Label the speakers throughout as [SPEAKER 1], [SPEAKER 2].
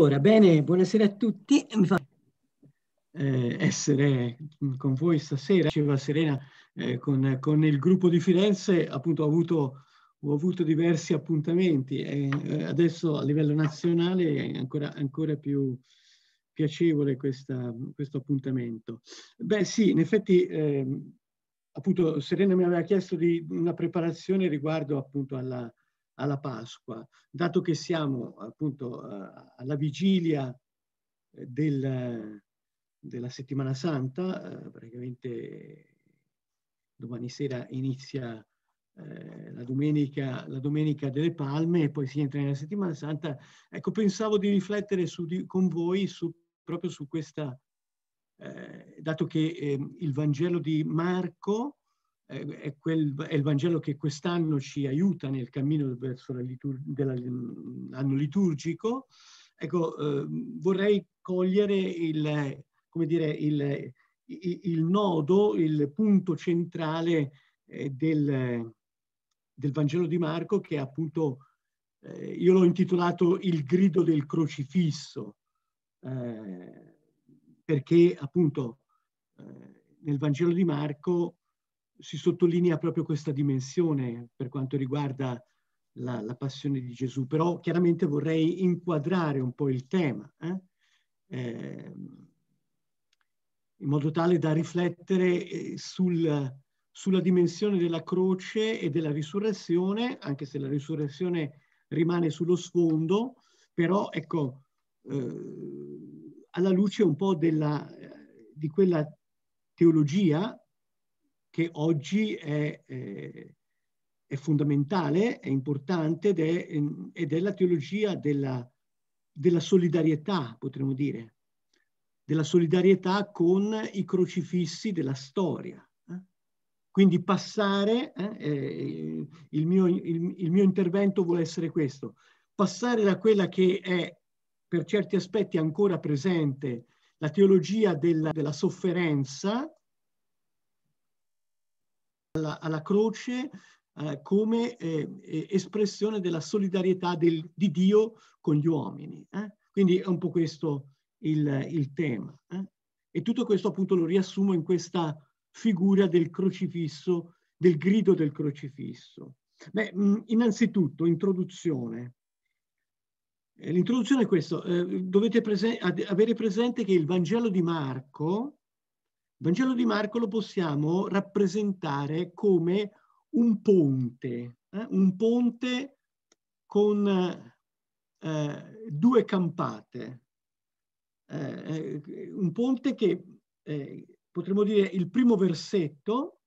[SPEAKER 1] Ora, bene, buonasera a tutti. Mi fa eh, essere con voi stasera. Diceva Serena, eh, con, con, il gruppo di Firenze appunto ho avuto, ho avuto diversi appuntamenti e eh, adesso a livello nazionale è ancora, ancora più piacevole questa, questo appuntamento. Beh sì, in effetti ehm, appunto Serena mi aveva chiesto di una preparazione riguardo appunto alla, alla Pasqua, dato che siamo appunto eh, alla vigilia eh, del, della settimana santa, eh, praticamente domani sera inizia eh, la, domenica, la domenica delle palme e poi si entra nella settimana santa, ecco pensavo di riflettere su, di, con voi su, proprio su questa, eh, dato che eh, il Vangelo di Marco è, quel, è, il Vangelo che quest'anno ci aiuta nel cammino verso l'anno mm, liturgico, ecco, eh, vorrei cogliere il, dire, il, il, il, nodo, il punto centrale eh, del, del, Vangelo di Marco che appunto eh, io l'ho intitolato Il grido del crocifisso, eh, perché appunto eh, nel Vangelo di Marco si sottolinea proprio questa dimensione per quanto riguarda la, la, passione di Gesù, però chiaramente vorrei inquadrare un po' il tema, eh? Eh, in modo tale da riflettere eh, sul, sulla dimensione della croce e della risurrezione, anche se la risurrezione rimane sullo sfondo, però ecco, eh, alla luce un po' della, di quella teologia che oggi è, eh, è fondamentale, è importante ed è, ed è la teologia della, della solidarietà, potremmo dire, della solidarietà con i crocifissi della storia. Eh. Quindi passare, eh, eh, il, mio, il, il, mio, intervento vuole essere questo, passare da quella che è per certi aspetti ancora presente, la teologia della, della sofferenza, alla, alla croce eh, come eh, espressione della solidarietà del, di Dio con gli uomini. Eh? Quindi è un po' questo il, il tema. Eh? E tutto questo appunto lo riassumo in questa figura del crocifisso, del grido del crocifisso. Beh, mm, innanzitutto, introduzione. Eh, l'introduzione è questa. Eh, dovete prese avere presente che il Vangelo di Marco il Vangelo di Marco lo possiamo rappresentare come un ponte, eh? un ponte con eh, due campate, eh, eh un ponte che eh, potremmo dire il primo versetto,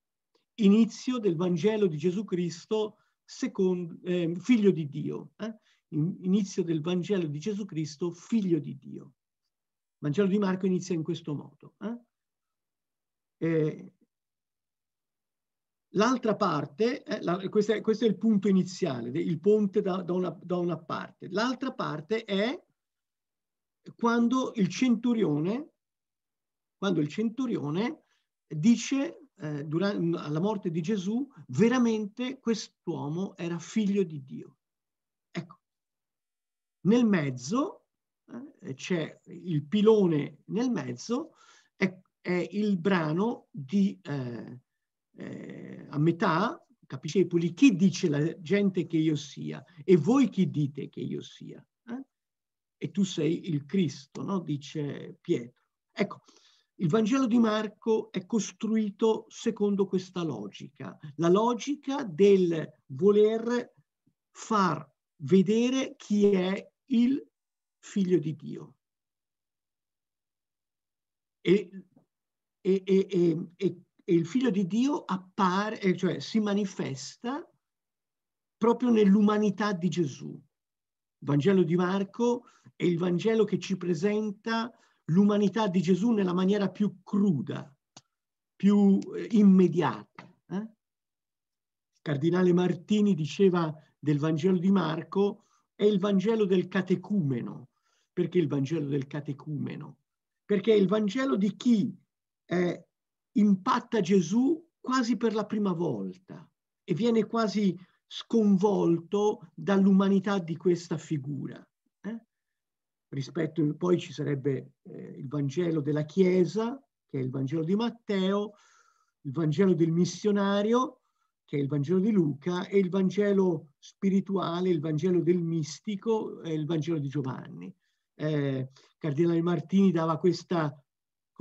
[SPEAKER 1] inizio del Vangelo di Gesù Cristo, secondo, eh, figlio di Dio, inizio del Vangelo di Gesù Cristo, figlio di Dio. Il Vangelo di Marco inizia in questo modo. Eh? L'altra parte, eh, la, questo, è, questo, è, il punto iniziale, il ponte da, da, una, da una, parte. L'altra parte è quando il centurione, quando il centurione dice eh, durante, alla morte di Gesù, veramente quest'uomo era figlio di Dio. Ecco, nel mezzo eh, c'è il pilone nel mezzo è il brano di, eh, eh, a metà, capicepoli, chi dice la gente che io sia e voi chi dite che io sia? Eh? E tu sei il Cristo, no? dice Pietro. Ecco, il Vangelo di Marco è costruito secondo questa logica, la logica del voler far vedere chi è il figlio di Dio. E e, e, e, e il figlio di Dio appare, eh, cioè si manifesta proprio nell'umanità di Gesù. Il Vangelo di Marco è il Vangelo che ci presenta l'umanità di Gesù nella maniera più cruda, più eh, immediata. Eh? Il cardinale Martini diceva del Vangelo di Marco, è il Vangelo del catecumeno. Perché il Vangelo del catecumeno? Perché è il Vangelo di chi eh, impatta Gesù quasi per la prima volta e viene quasi sconvolto dall'umanità di questa figura. Eh? Rispetto, poi ci sarebbe eh, il Vangelo della Chiesa, che è il Vangelo di Matteo, il Vangelo del missionario, che è il Vangelo di Luca, e il Vangelo spirituale, il Vangelo del mistico, e il Vangelo di Giovanni. Eh, Cardinale Martini dava questa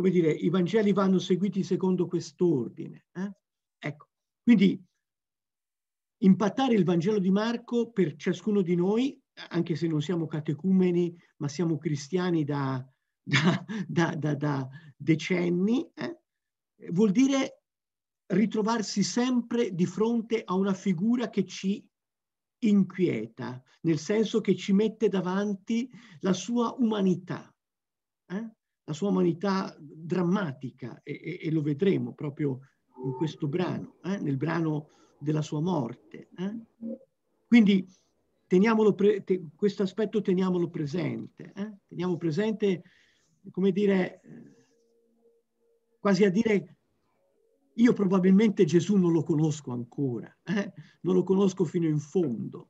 [SPEAKER 1] come dire, i Vangeli vanno seguiti secondo quest'ordine. Eh? Ecco, quindi impattare il Vangelo di Marco per ciascuno di noi, anche se non siamo catecumeni, ma siamo cristiani da, da, da, da decenni, eh? vuol dire ritrovarsi sempre di fronte a una figura che ci inquieta, nel senso che ci mette davanti la sua umanità. Eh? la sua umanità drammatica e, e, e lo vedremo proprio in questo brano, eh? nel brano della sua morte. Eh? Quindi te, questo aspetto teniamolo presente, eh? teniamo presente, come dire, eh, quasi a dire io probabilmente Gesù non lo conosco ancora, eh? non lo conosco fino in fondo,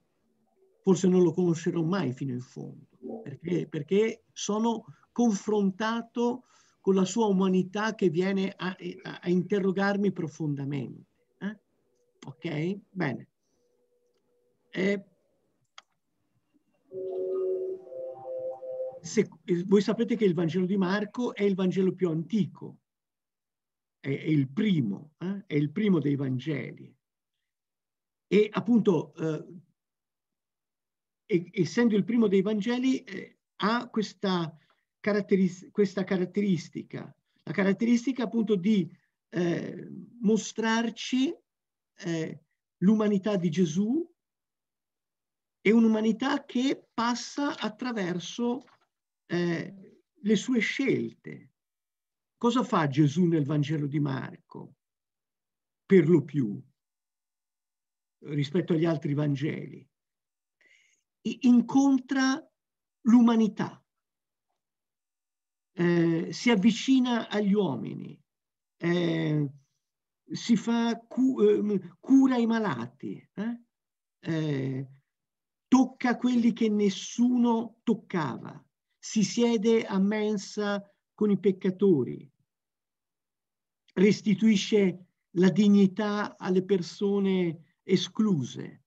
[SPEAKER 1] forse non lo conoscerò mai fino in fondo, perché, perché sono confrontato con la sua umanità che viene a, eh, a interrogarmi profondamente. Eh? Ok? Bene. Eh, se, voi sapete che il Vangelo di Marco è il Vangelo più antico, è, è il primo, eh? è il primo dei Vangeli. E appunto, eh, essendo il primo dei Vangeli, eh, ha questa caratteris questa caratteristica, la caratteristica appunto di eh, mostrarci eh, l'umanità di Gesù e un'umanità che passa attraverso eh, le sue scelte. Cosa fa Gesù nel Vangelo di Marco? Per lo più, rispetto agli altri Vangeli, incontra l'umanità eh, si avvicina agli uomini, eh, si fa cu ehm, cura i malati, eh? Eh, tocca quelli che nessuno toccava, si siede a mensa con i peccatori, restituisce la dignità alle persone escluse.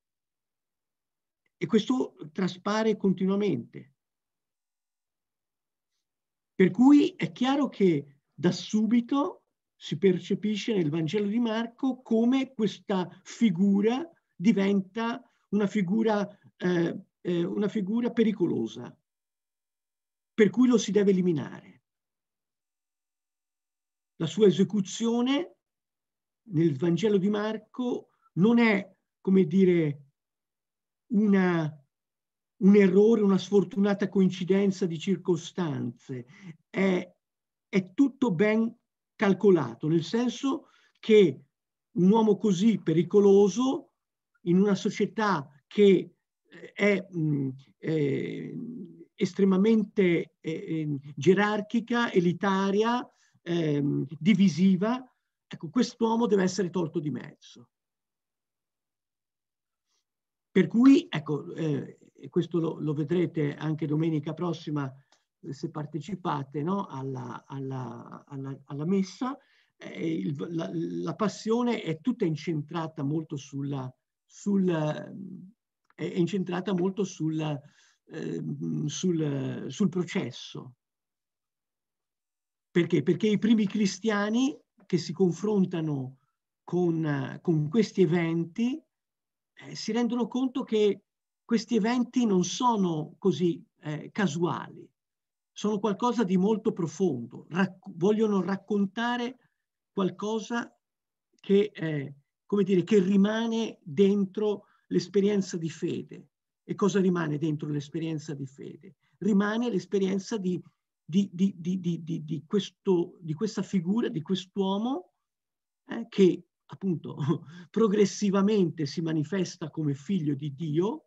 [SPEAKER 1] E questo traspare continuamente. Per cui è chiaro che da subito si percepisce nel Vangelo di Marco come questa figura diventa una figura, eh, eh, una figura pericolosa, per cui lo si deve eliminare. La sua esecuzione nel Vangelo di Marco non è, come dire, una un errore, una sfortunata coincidenza di circostanze, è, è tutto ben calcolato, nel senso che un uomo così pericoloso in una società che eh, è, è mm, eh, estremamente è, eh, gerarchica, elitaria, ehm, divisiva, ecco, quest'uomo deve essere tolto di mezzo. Per cui, ecco, eh, e questo lo, lo, vedrete anche domenica prossima eh, se partecipate no? alla, alla, alla, alla, messa, eh, il, la, la, passione è tutta incentrata molto sulla, Sul, eh, è incentrata molto sulla, eh, sul, sul processo. Perché? Perché i primi cristiani che si confrontano con, con questi eventi eh, si rendono conto che questi eventi non sono così eh, casuali, sono qualcosa di molto profondo, racc- vogliono raccontare qualcosa che, eh, come dire, che rimane dentro l'esperienza di fede. E cosa rimane dentro l'esperienza di fede? Rimane l'esperienza di, di, di, questo, di questa figura, di quest'uomo eh, che appunto progressivamente si manifesta come figlio di Dio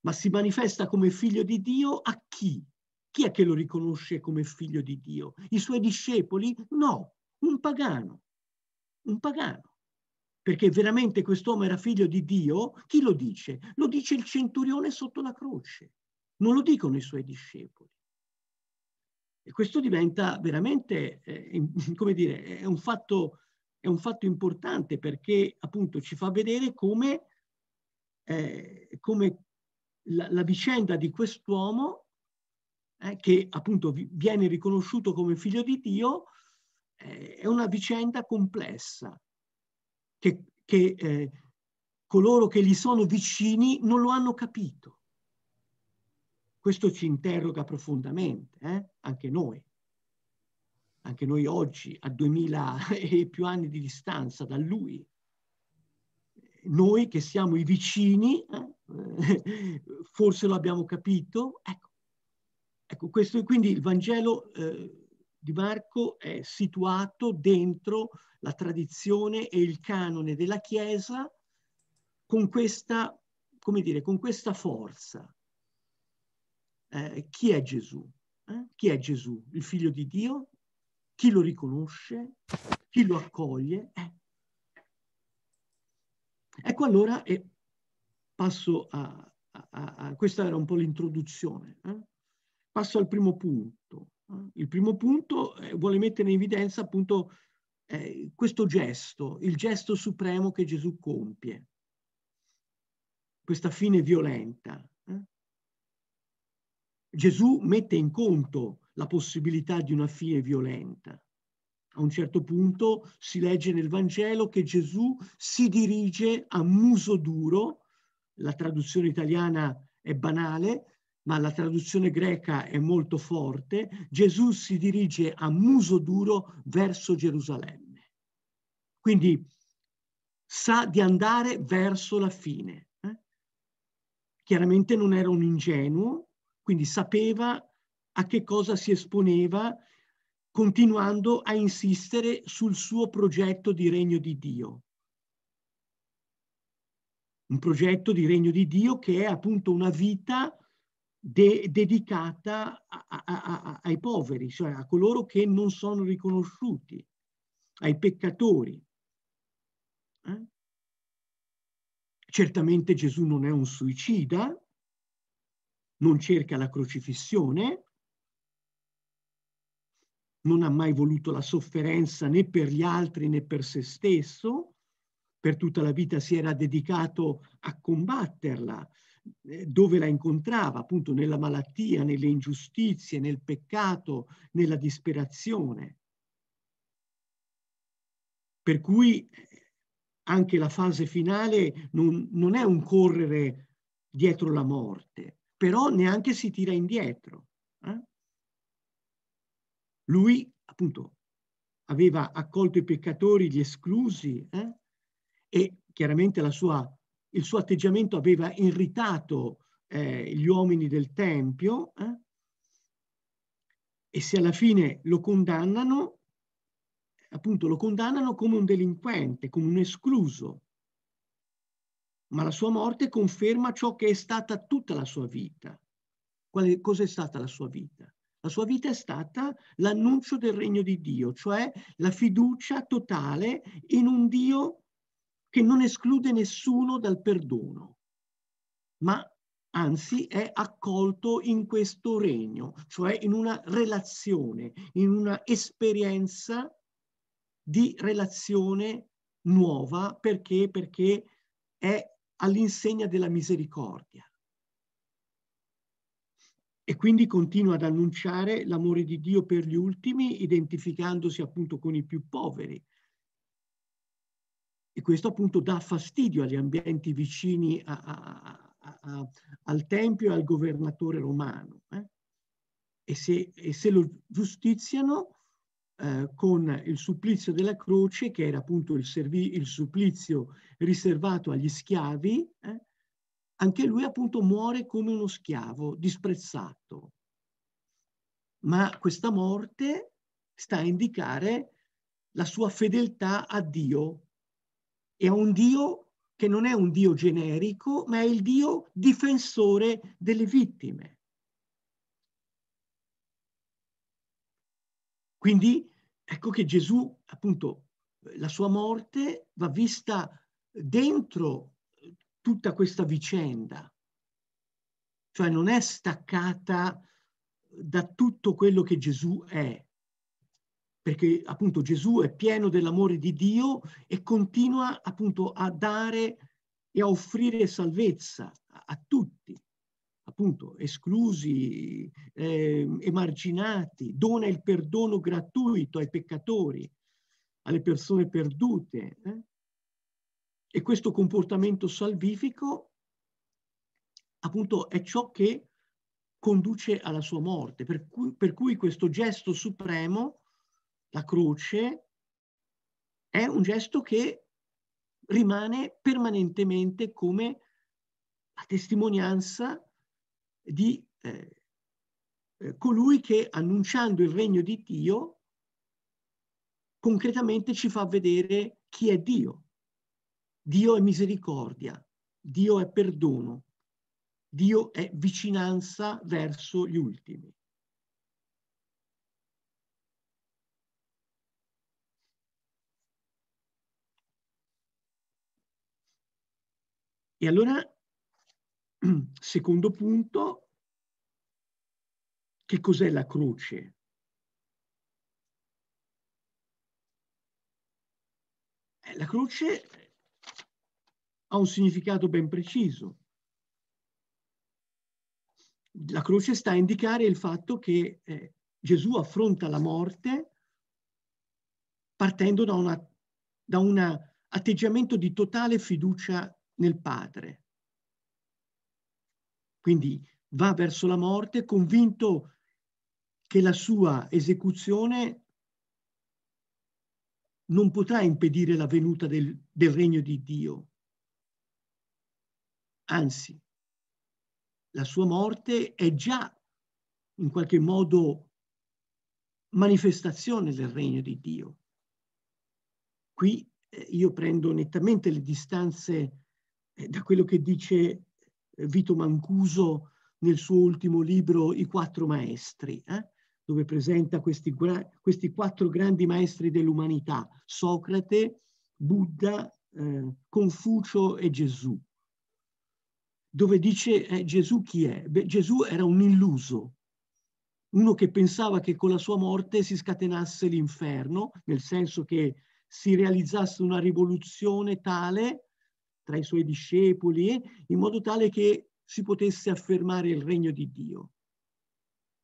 [SPEAKER 1] ma si manifesta come figlio di Dio a chi? Chi è che lo riconosce come figlio di Dio? I suoi discepoli? No, un pagano, un pagano. Perché veramente quest'uomo era figlio di Dio? Chi lo dice? Lo dice il centurione sotto la croce, non lo dicono i suoi discepoli. E questo diventa veramente, eh, come dire, è un, fatto, è un fatto importante perché appunto ci fa vedere come, eh, come la, la vicenda di quest'uomo eh, che appunto viene riconosciuto come figlio di Dio eh, è una vicenda complessa che, che eh, coloro che gli sono vicini non lo hanno capito. Questo ci interroga profondamente, eh, anche noi anche noi oggi, a duemila e più anni di distanza da lui noi che siamo i vicini, eh, forse lo abbiamo capito. Ecco, ecco questo, è quindi il Vangelo eh, di Marco è situato dentro la tradizione e il canone della Chiesa con questa, come dire, con questa forza. Eh, chi è Gesù? Eh? Chi è Gesù? Il figlio di Dio? Chi lo riconosce? Chi lo accoglie? Eh, Ecco allora, e passo a, a, a questa era un po' l'introduzione, eh? passo al primo punto. Eh? Il primo punto eh, vuole mettere in evidenza appunto eh, questo gesto, il gesto supremo che Gesù compie, questa fine violenta. Eh. Gesù mette in conto la possibilità di una fine violenta a un certo punto si legge nel Vangelo che Gesù si dirige a muso duro, la traduzione italiana è banale, ma la traduzione greca è molto forte, Gesù si dirige a muso duro verso Gerusalemme. Quindi sa di andare verso la fine. Eh? Chiaramente non era un ingenuo, quindi sapeva a che cosa si esponeva continuando a insistere sul suo progetto di regno di Dio. Un progetto di regno di Dio che è appunto una vita de dedicata a, a, a, ai poveri, cioè a coloro che non sono riconosciuti, ai peccatori. Eh? Certamente Gesù non è un suicida, non cerca la crocifissione, non ha mai voluto la sofferenza né per gli altri né per se stesso, per tutta la vita si era dedicato a combatterla, eh, dove la incontrava, appunto nella malattia, nelle ingiustizie, nel peccato, nella disperazione. Per cui eh, anche la fase finale non, non è un correre dietro la morte, però neanche si tira indietro. Lui, appunto, aveva accolto i peccatori, gli esclusi, eh? e chiaramente sua, il suo atteggiamento aveva irritato eh, gli uomini del Tempio, eh? e se alla fine lo condannano, appunto lo condannano come un delinquente, come un escluso. Ma la sua morte conferma ciò che è stata tutta la sua vita. Quale, cosa è stata la sua vita? La sua vita è stata l'annuncio del regno di Dio, cioè la fiducia totale in un Dio che non esclude nessuno dal perdono, ma anzi è accolto in questo regno, cioè in una relazione, in una esperienza di relazione nuova perché, perché è all'insegna della misericordia e quindi continua ad annunciare l'amore di Dio per gli ultimi, identificandosi appunto con i più poveri. E questo appunto dà fastidio agli ambienti vicini a, a, a, al Tempio e al governatore romano. Eh? E, se, e, se, lo giustiziano eh, con il supplizio della croce, che era appunto il, il supplizio riservato agli schiavi, eh? anche lui appunto muore come uno schiavo, disprezzato. Ma questa morte sta a indicare la sua fedeltà a Dio e a un Dio che non è un Dio generico, ma è il Dio difensore delle vittime. Quindi ecco che Gesù, appunto, la sua morte va vista dentro tutta questa vicenda, cioè non è staccata da tutto quello che Gesù è, perché appunto Gesù è pieno dell'amore di Dio e continua appunto a dare e a offrire salvezza a, tutti, appunto esclusi, eh, emarginati, dona il perdono gratuito ai peccatori, alle persone perdute. Eh? E questo comportamento salvifico appunto è ciò che conduce alla sua morte, per cui, per cui questo gesto supremo, la croce, è un gesto che rimane permanentemente come la testimonianza di eh, eh colui che annunciando il regno di Dio concretamente ci fa vedere chi è Dio, Dio è misericordia, Dio è perdono, Dio è vicinanza verso gli ultimi. E allora, secondo punto, che cos'è la croce? Eh, la croce ha un significato ben preciso. La croce sta a indicare il fatto che eh, Gesù affronta la morte partendo da, una, da un atteggiamento di totale fiducia nel Padre. Quindi va verso la morte convinto che la sua esecuzione non potrà impedire la venuta del, del regno di Dio, Anzi, la sua morte è già in qualche modo manifestazione del regno di Dio. Qui eh, io prendo nettamente le distanze eh, da quello che dice eh, Vito Mancuso nel suo ultimo libro I quattro maestri, eh? dove presenta questi, questi, quattro grandi maestri dell'umanità, Socrate, Buddha, eh, Confucio e Gesù dove dice eh, Gesù chi è? Beh, Gesù era un illuso, uno che pensava che con la sua morte si scatenasse l'inferno, nel senso che si realizzasse una rivoluzione tale tra i suoi discepoli, eh, in modo tale che si potesse affermare il regno di Dio.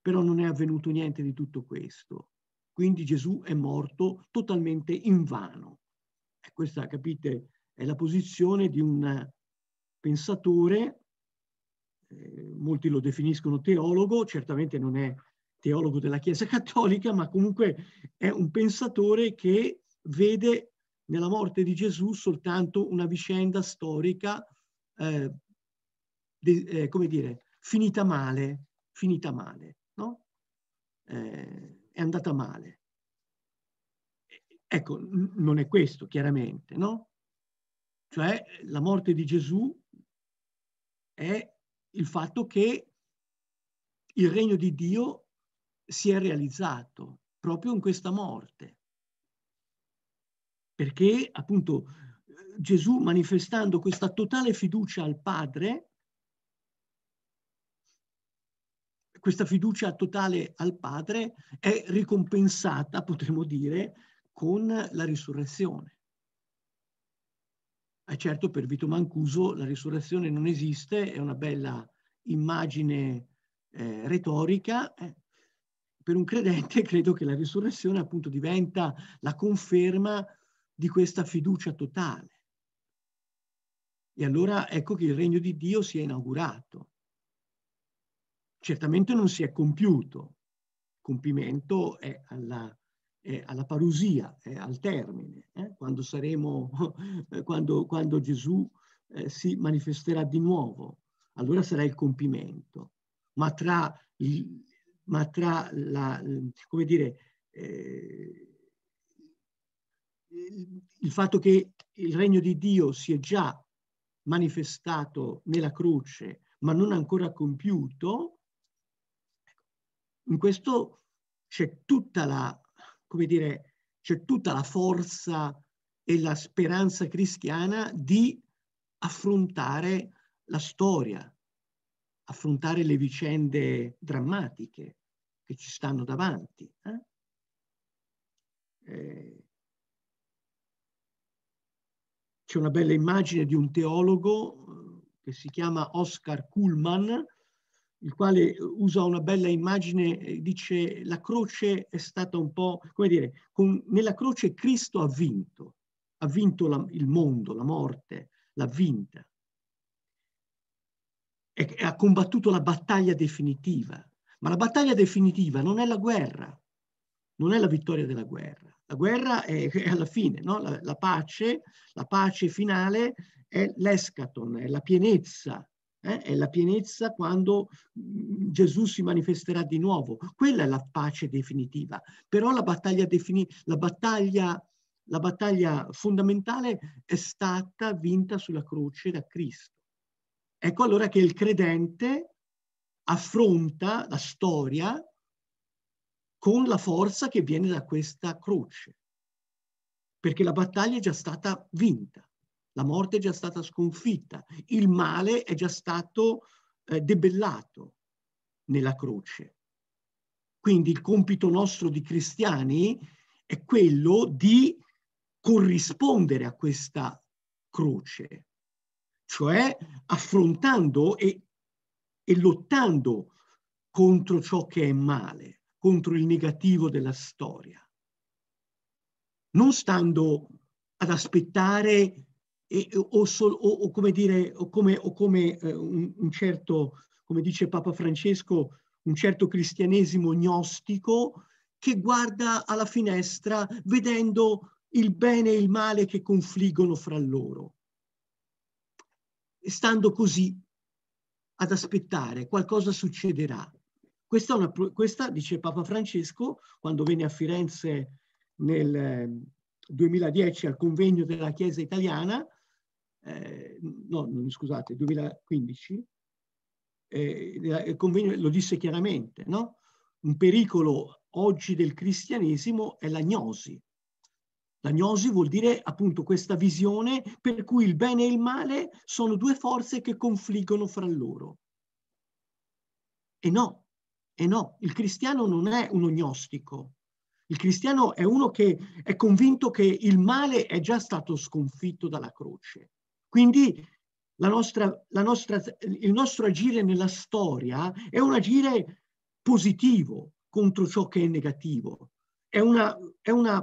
[SPEAKER 1] Però non è avvenuto niente di tutto questo. Quindi Gesù è morto totalmente invano. E questa, capite, è la posizione di un pensatore, eh, molti lo definiscono teologo, certamente non è teologo della Chiesa Cattolica, ma comunque è un pensatore che vede nella morte di Gesù soltanto una vicenda storica, eh, de, eh, come dire, finita male, finita male, no? Eh, è andata male. Ecco, non è questo, chiaramente, no? Cioè la morte di Gesù è il fatto che il regno di Dio si è realizzato proprio in questa morte. Perché appunto Gesù manifestando questa totale fiducia al Padre, questa fiducia totale al Padre è ricompensata, potremmo dire, con la risurrezione. Eh, certo per Vito Mancuso la risurrezione non esiste, è una bella immagine eh, retorica. Eh. Per un credente credo che la risurrezione appunto diventa la conferma di questa fiducia totale. E allora ecco che il regno di Dio si è inaugurato. Certamente non si è compiuto, compimento è alla eh, alla parusia, eh, al termine, eh, quando, saremo, quando, quando Gesù eh, si manifesterà di nuovo. Allora sarà il compimento. Ma tra, ma tra la, come dire, eh, il fatto che il regno di Dio si è già manifestato nella croce, ma non ancora compiuto, ecco, in questo c'è tutta la come dire, c'è tutta la forza e la speranza cristiana di affrontare la storia, affrontare le vicende drammatiche che ci stanno davanti. Eh? eh c'è una bella immagine di un teologo eh, che si chiama Oscar Kuhlmann, il quale usa una bella immagine, dice la croce è stata un po', come dire, con, nella croce Cristo ha vinto, ha vinto la, il mondo, la morte, l'ha vinta. E, ha combattuto la battaglia definitiva, ma la battaglia definitiva non è la guerra, non è la vittoria della guerra. La guerra è, è alla fine, no? la, la pace, la pace finale è l'escaton, è la pienezza, eh, è la pienezza quando mm, Gesù si manifesterà di nuovo. Quella è la pace definitiva. Però la battaglia, defini- la battaglia, la battaglia fondamentale è stata vinta sulla croce da Cristo. Ecco allora che il credente affronta la storia con la forza che viene da questa croce, perché la battaglia è già stata vinta la morte è già stata sconfitta, il male è già stato eh, debellato nella croce. Quindi il compito nostro di cristiani è quello di corrispondere a questa croce, cioè affrontando e, e lottando contro ciò che è male, contro il negativo della storia. Non stando ad aspettare e, o, sol, o, o, come dire, o come, o come eh, un, un, certo, come dice Papa Francesco, un certo cristianesimo gnostico che guarda alla finestra vedendo il bene e il male che confliggono fra loro, E stando così ad aspettare qualcosa succederà. Questa, una, questa, dice Papa Francesco, quando venne a Firenze nel 2010 eh, al convegno della Chiesa italiana, eh, no, scusate, 2015, eh, convegno, lo disse chiaramente, no? un pericolo oggi del cristianesimo è l'agnosi. L'agnosi vuol dire appunto questa visione per cui il bene e il male sono due forze che confliggono fra loro. E no, e no, il cristiano non è un agnostico. Il cristiano è uno che è convinto che il male è già stato sconfitto dalla croce quindi la nostra, la nostra, il nostro agire nella storia è un agire positivo contro ciò che è negativo. È una, è una,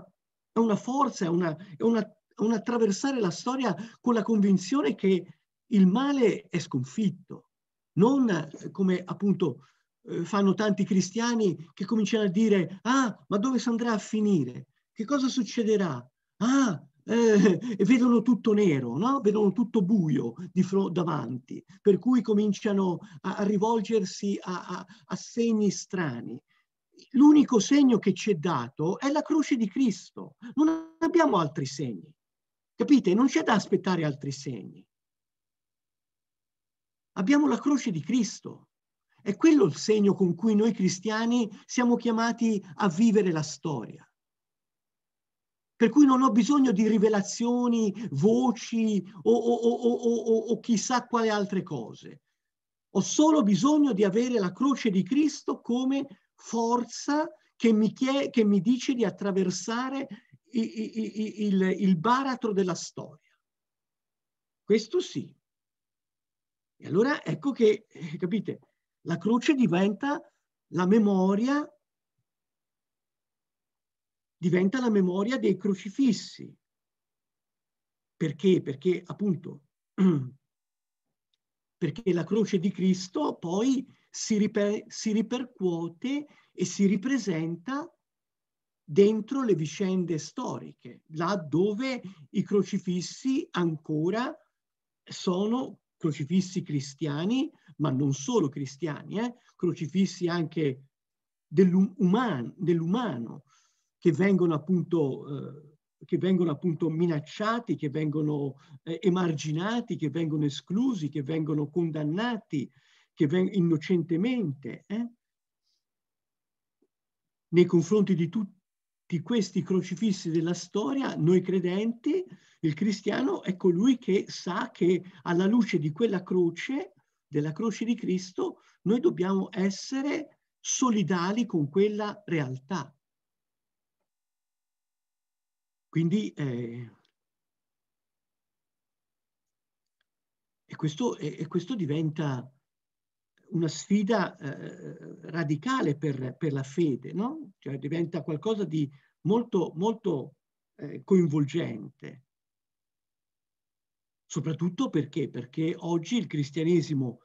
[SPEAKER 1] è una forza, è, una, è un attraversare la storia con la convinzione che il male è sconfitto, non eh, come appunto eh, fanno tanti cristiani che cominciano a dire ah ma dove si andrà a finire? Che cosa succederà? Ah eh, e vedono tutto nero, no? vedono tutto buio fro- davanti, per cui cominciano a, a rivolgersi a, a, a segni strani. L'unico segno che ci è dato è la croce di Cristo, non abbiamo altri segni. Capite? Non c'è da aspettare altri segni. Abbiamo la croce di Cristo. È quello il segno con cui noi cristiani siamo chiamati a vivere la storia per cui non ho bisogno di rivelazioni, voci o, o, o, o, chissà quale altre cose. Ho solo bisogno di avere la croce di Cristo come forza che mi, chie- che mi dice di attraversare i, i, i, il, il baratro della storia. Questo sì. E allora ecco che, eh, capite, la croce diventa la memoria diventa la memoria dei crocifissi. Perché? Perché appunto, perché la croce di Cristo poi si, riper si ripercuote e si ripresenta dentro le vicende storiche, là dove i crocifissi ancora sono crocifissi cristiani, ma non solo cristiani, eh? crocifissi anche dell'umano, che vengono appunto... Eh, che vengono appunto minacciati, che vengono eh, emarginati, che vengono esclusi, che vengono condannati che veng- innocentemente. Eh? Nei confronti di tutti questi crocifissi della storia, noi credenti, il cristiano è colui che sa che alla luce di quella croce, della croce di Cristo, noi dobbiamo essere solidali con quella realtà quindi eh, e, questo, e, e, questo, diventa una sfida eh, radicale per, per, la fede, no? cioè diventa qualcosa di molto, molto eh, coinvolgente. Soprattutto perché? Perché oggi il cristianesimo,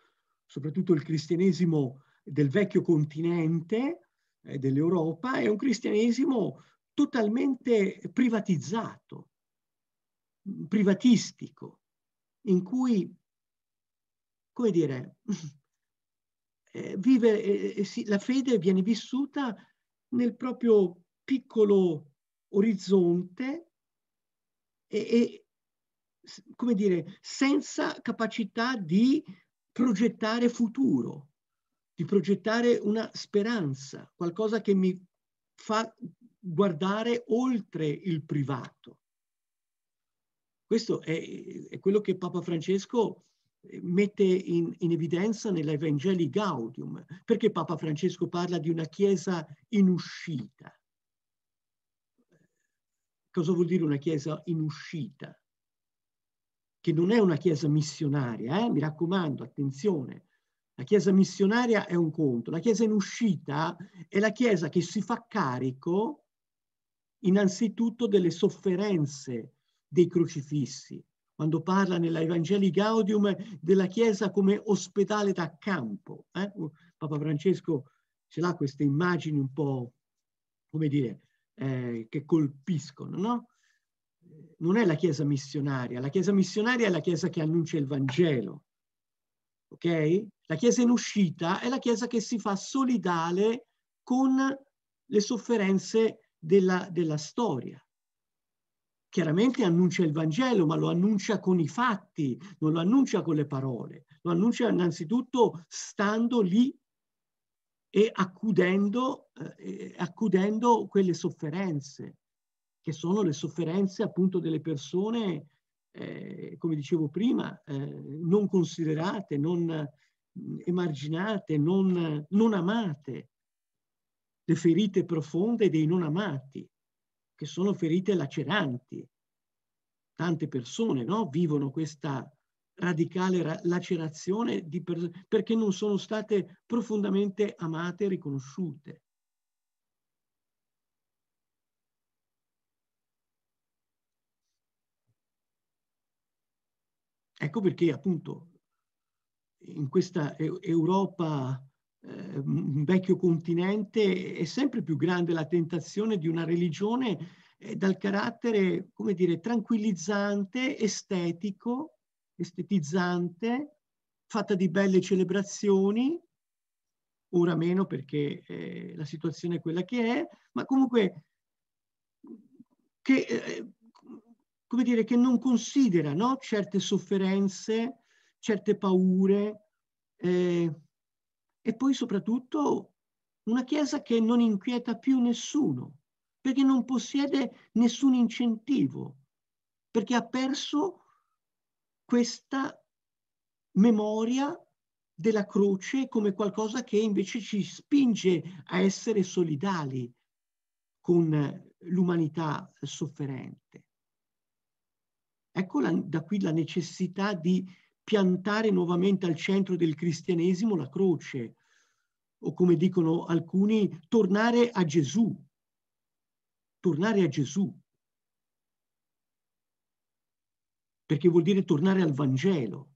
[SPEAKER 1] soprattutto il cristianesimo del vecchio continente, eh, dell'Europa, è un cristianesimo totalmente privatizzato, privatistico, in cui, come dire, eh, vive, eh, eh, la fede viene vissuta nel proprio piccolo orizzonte e, e, come dire, senza capacità di progettare futuro, di progettare una speranza, qualcosa che mi fa guardare oltre il privato. Questo è, è quello che Papa Francesco eh, mette in, in evidenza nell'Evangelii Gaudium, perché Papa Francesco parla di una chiesa in uscita. Cosa vuol dire una chiesa in uscita? Che non è una chiesa missionaria, eh? mi raccomando, attenzione. La chiesa missionaria è un conto, la chiesa in uscita è la chiesa che si fa carico innanzitutto delle sofferenze dei crocifissi, quando parla nella Evangelii Gaudium della Chiesa come ospedale da campo. Eh? Papa Francesco ce l'ha queste immagini un po', come dire, eh, che colpiscono, no? Non è la Chiesa missionaria, la Chiesa missionaria è la Chiesa che annuncia il Vangelo, ok? La Chiesa in uscita è la Chiesa che si fa solidale con le sofferenze della, della storia. Chiaramente annuncia il Vangelo, ma lo annuncia con i fatti, non lo annuncia con le parole, lo annuncia innanzitutto stando lì e accudendo, eh, accudendo quelle sofferenze, che sono le sofferenze appunto delle persone, eh, come dicevo prima, eh, non considerate, non eh, emarginate, non, non amate le ferite profonde dei non amati, che sono ferite laceranti. Tante persone no, vivono questa radicale ra- lacerazione per- perché non sono state profondamente amate e riconosciute. Ecco perché appunto in questa Europa eh, un vecchio continente, è sempre più grande la tentazione di una religione eh, dal carattere, come dire, tranquillizzante, estetico, estetizzante, fatta di belle celebrazioni, ora meno perché eh, la situazione è quella che è, ma comunque che, eh, come dire, che non considera no? certe sofferenze, certe paure, eh, e poi soprattutto una Chiesa che non inquieta più nessuno, perché non possiede nessun incentivo, perché ha perso questa memoria della croce come qualcosa che invece ci spinge a essere solidali con l'umanità sofferente. Ecco la, da qui la necessità di piantare nuovamente al centro del cristianesimo la croce, o come dicono alcuni, tornare a Gesù, tornare a Gesù, perché vuol dire tornare al Vangelo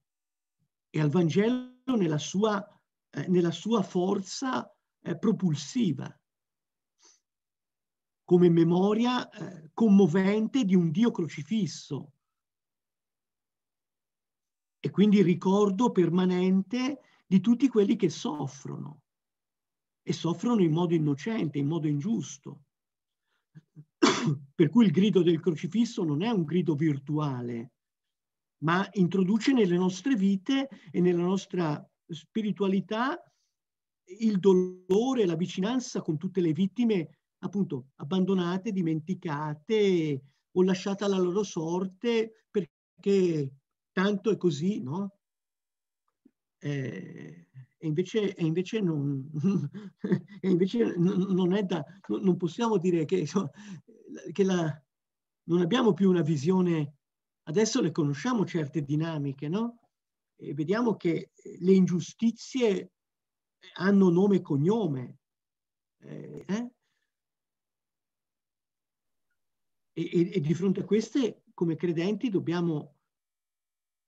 [SPEAKER 1] e al Vangelo nella sua, eh, nella sua forza eh, propulsiva, come memoria eh, commovente di un Dio crocifisso e quindi ricordo permanente di tutti quelli che soffrono e soffrono in modo innocente, in modo ingiusto. per cui il grido del crocifisso non è un grido virtuale, ma introduce nelle nostre vite e nella nostra spiritualità il dolore, la vicinanza con tutte le vittime appunto abbandonate, dimenticate o lasciate alla loro sorte perché tanto è così, no? Eh, e invece, e invece, non, e invece non, è da, non possiamo dire che, che la, non abbiamo più una visione, adesso le conosciamo certe dinamiche, no? E vediamo che le ingiustizie hanno nome e cognome. eh? eh? E, e, e, di fronte a queste, come credenti, dobbiamo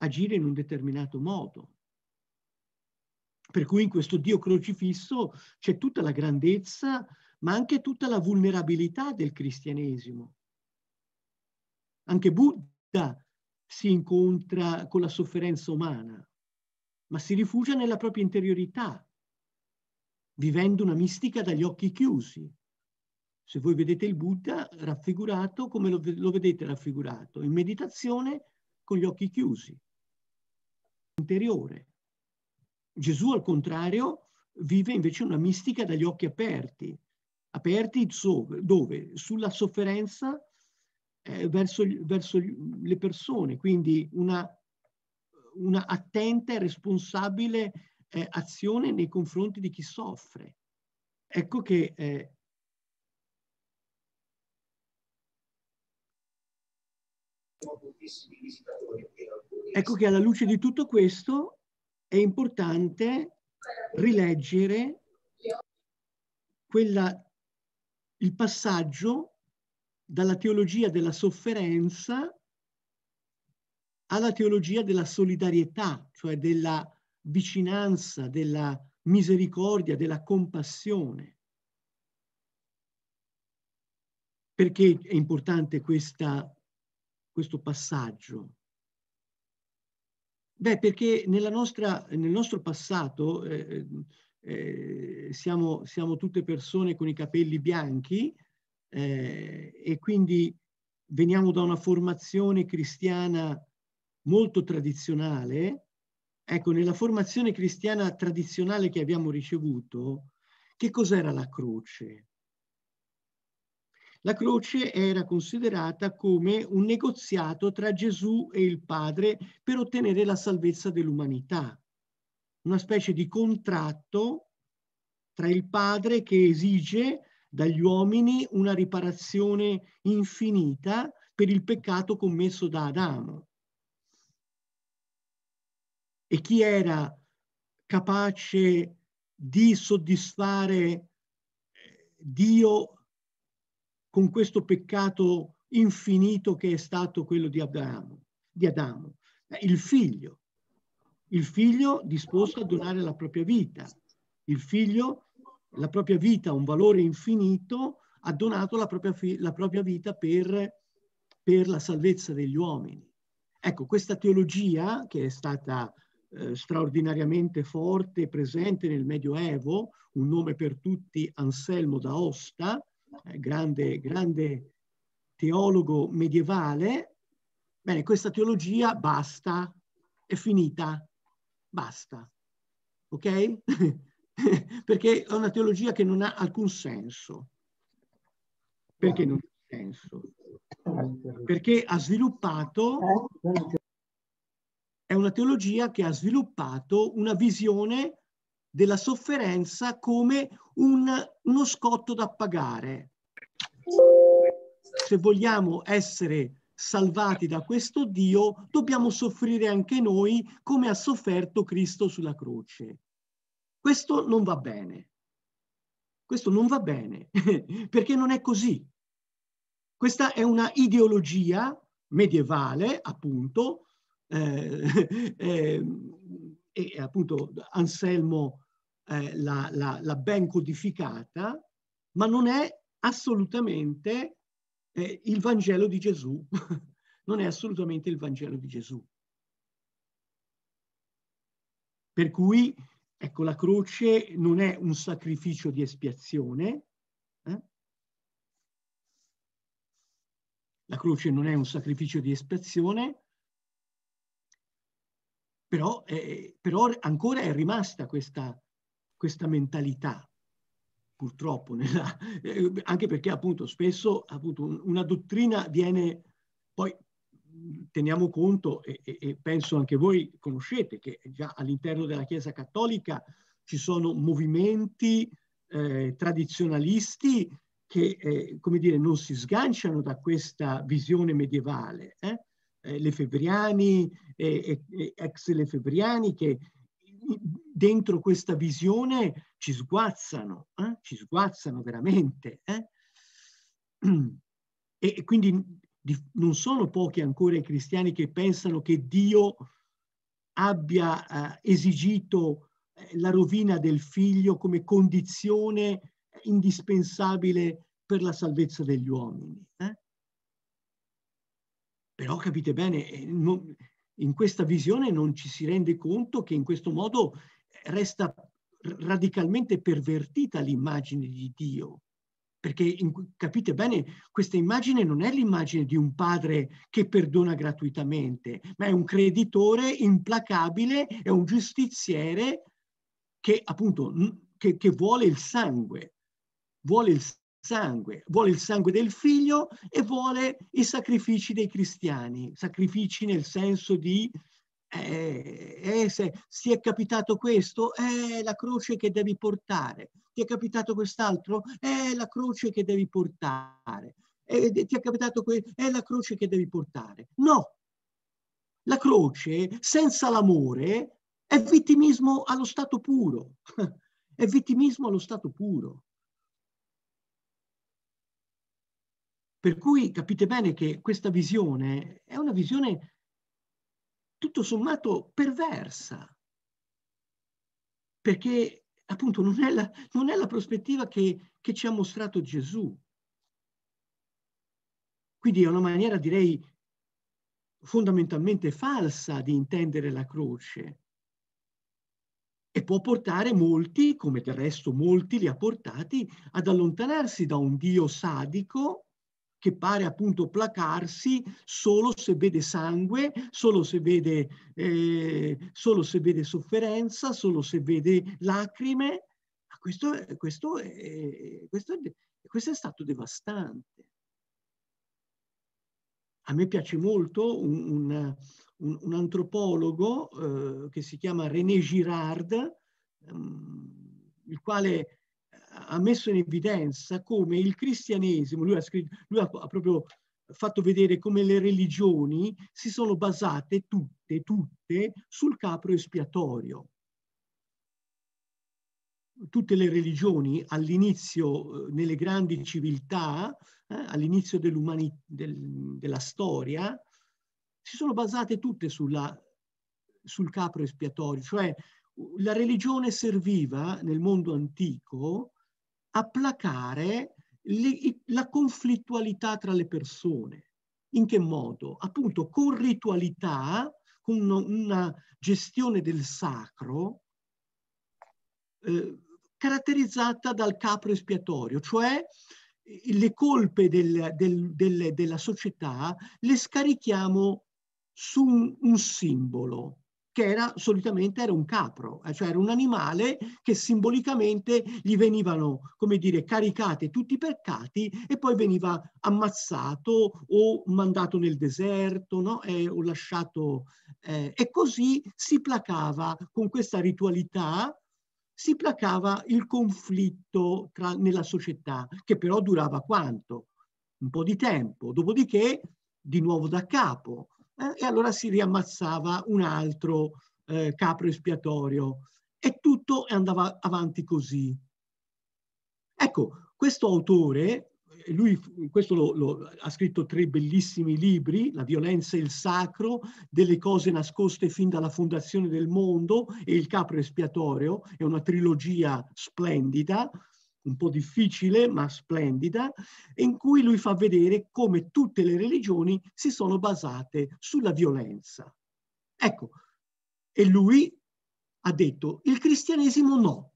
[SPEAKER 1] agire in un determinato modo. Per cui in questo Dio crocifisso c'è tutta la grandezza, ma anche tutta la vulnerabilità del cristianesimo. Anche Buddha si incontra con la sofferenza umana, ma si rifugia nella propria interiorità, vivendo una mistica dagli occhi chiusi. Se voi vedete il Buddha raffigurato come lo, lo vedete raffigurato, in meditazione con gli occhi chiusi interiore. Gesù, al contrario, vive invece una mistica dagli occhi aperti, aperti dove? dove? Sulla sofferenza eh, verso, verso, le persone, quindi una, una attenta e responsabile eh, azione nei confronti di chi soffre. Ecco che eh, Ecco che alla luce di tutto questo è importante rileggere quella, il passaggio dalla teologia della sofferenza alla teologia della solidarietà, cioè della vicinanza, della misericordia, della compassione. Perché è importante questa, questo passaggio? Beh, perché nostra, nel nostro passato eh, eh, eh, siamo, siamo, tutte persone con i capelli bianchi eh, e quindi veniamo da una formazione cristiana molto tradizionale. Ecco, nella formazione cristiana tradizionale che abbiamo ricevuto, che cos'era la croce? La croce era considerata come un negoziato tra Gesù e il Padre per ottenere la salvezza dell'umanità, una specie di contratto tra il Padre che esige dagli uomini una riparazione infinita per il peccato commesso da Adamo. E chi era capace di soddisfare eh, Dio con questo peccato infinito che è stato quello di Adamo. Di Adamo. Il figlio, il figlio disposto a donare la propria vita, il figlio, la propria vita, un valore infinito, ha donato la propria, la propria vita per, per, la salvezza degli uomini. Ecco, questa teologia che è stata eh, straordinariamente forte, e presente nel Medioevo, un nome per tutti Anselmo d'Aosta, eh, grande, grande teologo medievale, bene, questa teologia basta, è finita, basta, ok? Perché è una teologia che non ha alcun senso. Perché non ha senso? Perché ha sviluppato eh, eh. è una teologia che ha sviluppato una visione della sofferenza come un, uno scotto da pagare. Se vogliamo essere salvati da questo Dio, dobbiamo soffrire anche noi come ha sofferto Cristo sulla croce. Questo non va bene. Questo non va bene, perché non è così. Questa è una ideologia medievale, appunto, eh, eh, e appunto Anselmo eh, l'ha ben codificata, ma non è assolutamente eh, il Vangelo di Gesù, non è assolutamente il Vangelo di Gesù. Per cui, ecco, la croce non è un sacrificio di espiazione, eh? la croce non è un sacrificio di espiazione, però, eh, però ancora è rimasta questa, questa mentalità, purtroppo, nella, eh, anche perché appunto spesso appunto, un, una dottrina viene poi teniamo conto e, e, penso anche voi conoscete che già all'interno della Chiesa Cattolica ci sono movimenti eh, tradizionalisti che eh, come dire, non si sganciano da questa visione medievale eh? eh, Lefebriani e, e, ex Lefebriani che dentro questa visione ci sguazzano, eh? ci sguazzano veramente. Eh? E, e quindi di, non sono pochi ancora i cristiani che pensano che Dio abbia eh, esigito eh, la rovina del figlio come condizione indispensabile per la salvezza degli uomini. Eh? Però capite bene, eh, in questa visione non ci si rende conto che in questo modo resta radicalmente pervertita l'immagine di Dio. Perché in, capite bene, questa immagine non è l'immagine di un padre che perdona gratuitamente, ma è un creditore implacabile, è un giustiziere che appunto che, che vuole il sangue, vuole il sangue, vuole il sangue del figlio e vuole i sacrifici dei cristiani, sacrifici nel senso di eh, eh, se ti è capitato questo, è eh, la croce che devi portare, ti è capitato quest'altro, è eh, la croce che devi portare, eh, ti è capitato questo, è eh, la croce che devi portare. No, la croce senza l'amore è vittimismo allo stato puro, è vittimismo allo stato puro. Per cui capite bene che questa visione è una visione tutto sommato perversa, perché appunto non è la, non è la prospettiva che, che ci ha mostrato Gesù. Quindi è una maniera, direi, fondamentalmente falsa di intendere la croce e può portare molti, come del resto molti li ha portati, ad allontanarsi da un Dio sadico che pare appunto placarsi solo se vede sangue, solo se vede, eh, solo se vede sofferenza, solo se vede lacrime. Questo, questo, è, questo, è, questo è stato devastante. A me piace molto un, un, un, un antropologo eh, che si chiama René Girard, um, il quale ha messo in evidenza come il cristianesimo, lui ha, scritto, lui ha proprio fatto vedere come le religioni si sono basate tutte, tutte sul capro espiatorio. Tutte le religioni all'inizio, eh, nelle grandi civiltà, eh, all'inizio del, della storia, si sono basate tutte sulla, sul capro espiatorio, cioè la religione serviva nel mondo antico a placare le, la conflittualità tra le persone. In che modo? Appunto con ritualità, con una, una gestione del sacro eh, caratterizzata dal capro espiatorio, cioè eh, le colpe del, del, del, della società le scarichiamo su un, un simbolo, che era, solitamente era un capro, eh, cioè era un animale che simbolicamente gli venivano, come dire, caricati tutti i peccati e poi veniva ammazzato o mandato nel deserto, no? eh, o lasciato... Eh, e così si placava con questa ritualità si placava il conflitto tra, nella società, che però durava quanto? Un po' di tempo, dopodiché di nuovo da capo eh, e allora si riammazzava un altro eh, capro espiatorio e tutto andava avanti così. Ecco, questo autore, lui questo lo, lo, ha scritto tre bellissimi libri, La violenza e il sacro, delle cose nascoste fin dalla fondazione del mondo e Il capro espiatorio, è una trilogia splendida, un po' difficile ma splendida, in cui lui fa vedere come tutte le religioni si sono basate sulla violenza. Ecco, e lui ha detto il cristianesimo no.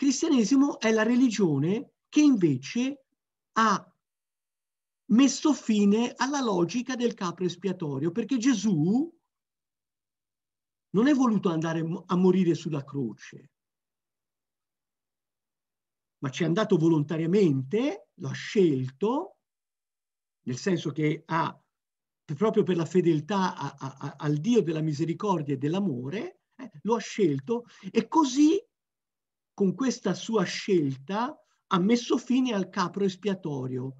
[SPEAKER 1] Il cristianesimo è la religione che invece ha messo fine alla logica del capro espiatorio, perché Gesù non è voluto andare a morire sulla croce, ma ci è andato volontariamente, lo ha scelto, nel senso che ha, proprio per la fedeltà a, a, a, al Dio della misericordia e dell'amore, eh, lo ha scelto e così con questa sua scelta ha messo fine al capro espiatorio,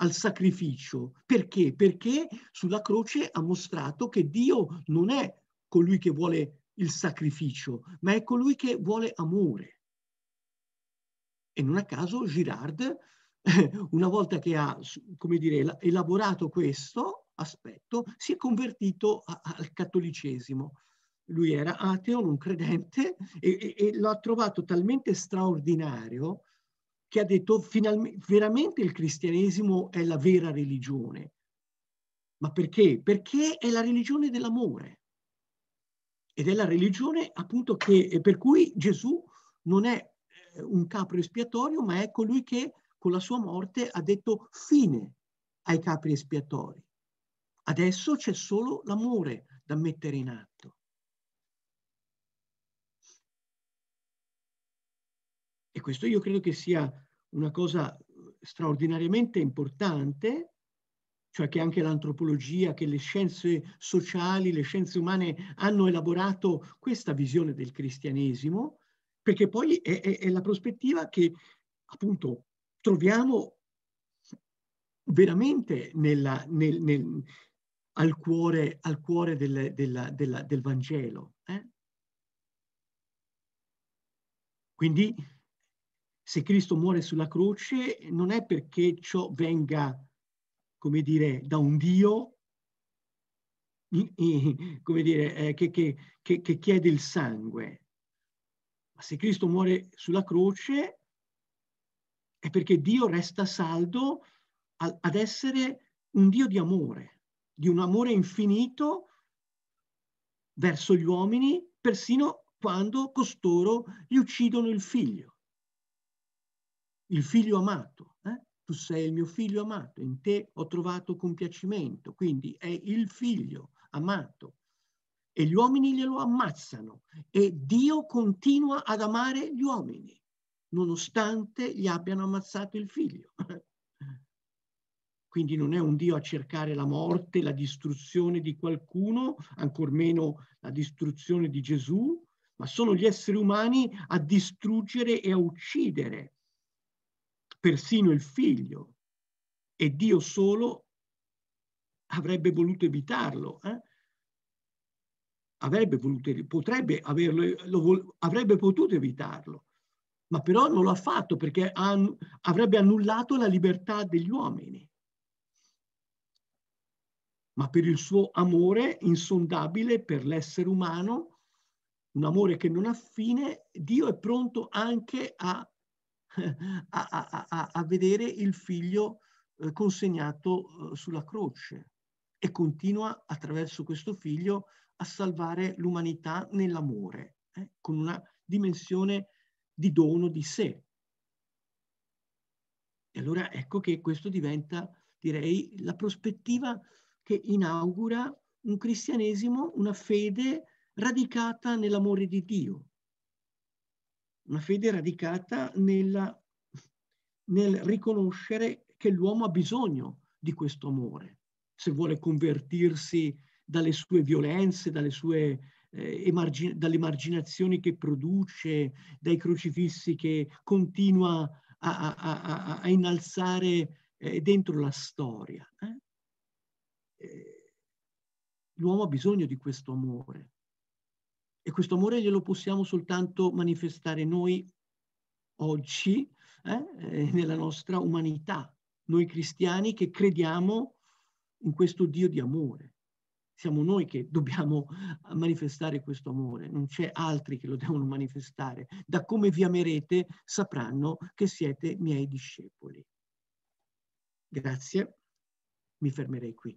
[SPEAKER 1] al sacrificio. Perché? Perché sulla croce ha mostrato che Dio non è colui che vuole il sacrificio, ma è colui che vuole amore. E non a caso Girard, una volta che ha dire, elaborato questo aspetto, si è convertito al cattolicesimo. Lui era ateo, non credente, e, e, e l'ha trovato talmente straordinario che ha detto finalmente, veramente il cristianesimo è la vera religione. Ma perché? Perché è la religione dell'amore. Ed è la religione appunto che, per cui Gesù non è un capro espiatorio, ma è colui che con la sua morte ha detto fine ai capri espiatori. Adesso c'è solo l'amore da mettere in atto. E questo io credo che sia una cosa straordinariamente importante, cioè che anche l'antropologia, che le scienze sociali, le scienze umane hanno elaborato questa visione del cristianesimo, perché poi è, è, è la prospettiva che appunto troviamo veramente nella, nel, nel, al cuore, al cuore del, della, della, del Vangelo. Eh? Quindi se Cristo muore sulla croce non è perché ciò venga, come dire, da un Dio, come dire, eh, che, che, che, che chiede il sangue, ma se Cristo muore sulla croce è perché Dio resta saldo ad essere un Dio di amore, di un amore infinito verso gli uomini, persino quando costoro gli uccidono il figlio, il figlio amato. Eh? Tu sei il mio figlio amato, in te ho trovato compiacimento, quindi è il figlio amato e gli uomini glielo ammazzano e Dio continua ad amare gli uomini nonostante gli abbiano ammazzato il figlio. Quindi non è un Dio a cercare la morte, la distruzione di qualcuno, ancor meno la distruzione di Gesù, ma sono gli esseri umani a distruggere e a uccidere persino il figlio. E Dio solo avrebbe voluto evitarlo. Eh? avrebbe voluto, potrebbe averlo, lo, avrebbe potuto evitarlo, ma però non lo ha fatto perché an, avrebbe annullato la libertà degli uomini. Ma per il suo amore insondabile per l'essere umano, un amore che non ha fine, Dio è pronto anche a, a, a, a vedere il figlio eh, consegnato eh, sulla croce e continua attraverso questo figlio a salvare l'umanità nell'amore, eh, con una dimensione di dono di sé. E allora ecco che questo diventa, direi, la prospettiva che inaugura un cristianesimo, una fede radicata nell'amore di Dio, una fede radicata nella, nel riconoscere che l'uomo ha bisogno di questo amore, se vuole convertirsi dalle sue violenze, dalle sue eh, emargin- dalle emarginazioni che produce, dai crocifissi che continua a, a, a, a innalzare eh, dentro la storia. Eh? eh? L'uomo ha bisogno di questo amore e questo amore glielo possiamo soltanto manifestare noi oggi eh, eh, nella nostra umanità, noi cristiani che crediamo in questo Dio di amore siamo noi che dobbiamo eh, manifestare questo amore, non c'è altri che lo devono manifestare. Da come vi amerete sapranno che siete miei discepoli. Grazie, mi fermerei qui.